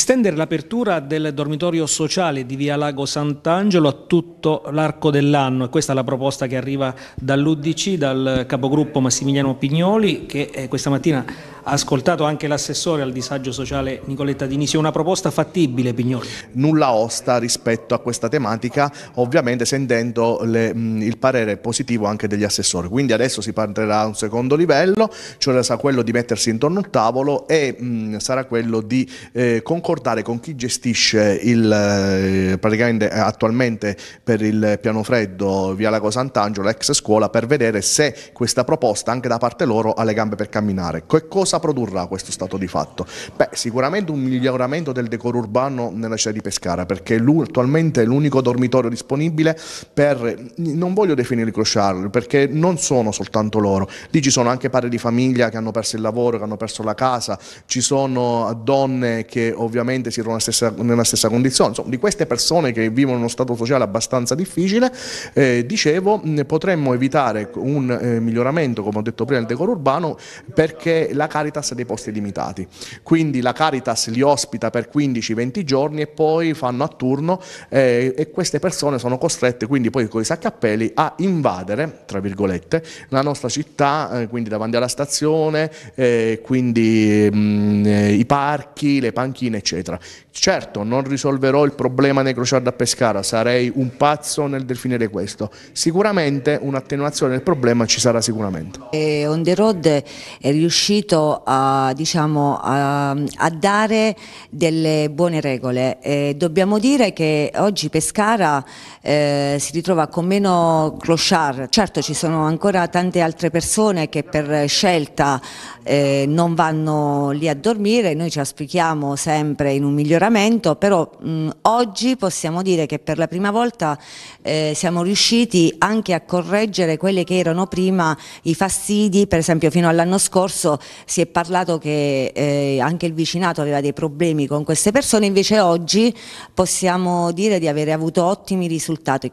estendere l'apertura del dormitorio sociale di via Lago Sant'Angelo a tutto l'arco dell'anno questa è la proposta che arriva dall'Udc, dal capogruppo Massimiliano Pignoli che eh, questa mattina ha ascoltato anche l'assessore al disagio sociale Nicoletta Dinisio, una proposta fattibile Pignoli? Nulla osta rispetto a questa tematica, ovviamente sentendo le, il parere positivo anche degli assessori, quindi adesso si parlerà a un secondo livello, cioè sarà quello di mettersi intorno al tavolo e mh, sarà quello di eh, concordare concordare con chi gestisce il, eh, praticamente eh, attualmente per il piano freddo via Lago Sant'Angelo, ex scuola, per vedere se questa proposta anche da parte loro ha le gambe per camminare. Che cosa produrrà questo stato di fatto? Beh, sicuramente un miglioramento del decoro urbano nella città di Pescara, perché attualmente è l'unico dormitorio disponibile per, non voglio definirli crociarli, perché non sono soltanto loro, lì ci sono anche padri di famiglia che hanno perso il lavoro, che hanno perso la casa, ci sono donne che ovviamente oggettivamente si trovano stessa, nella stessa condizione, insomma di queste persone che vivono in uno stato sociale abbastanza difficile, eh, dicevo potremmo evitare un eh, miglioramento come ho detto prima del decoro urbano perché la Caritas ha dei posti limitati, quindi la Caritas li ospita per 15-20 giorni e poi fanno a turno eh, e queste persone sono costrette quindi poi con i sacchi a peli a invadere, tra virgolette, la nostra città, eh, quindi davanti alla stazione, eh, quindi mh, eh, i parchi, le panchine eccetera eccetera. Certo, non risolverò il problema nei crociard da Pescara, sarei un pazzo nel definire questo. Sicuramente un'attenuazione del problema ci sarà sicuramente. E on the road è riuscito a, diciamo, a, a dare delle buone regole. E dobbiamo dire che oggi Pescara eh, si ritrova con meno crociard. certo ci sono ancora tante altre persone che per scelta eh, non vanno lì a dormire, noi ci aspichiamo sempre sempre in un miglioramento, però mh, oggi possiamo dire che per la prima volta eh, siamo riusciti anche a correggere quelli che erano prima i fastidi, per esempio fino all'anno scorso si è parlato che eh, anche il vicinato aveva dei problemi con queste persone, invece oggi possiamo dire di avere avuto ottimi risultati.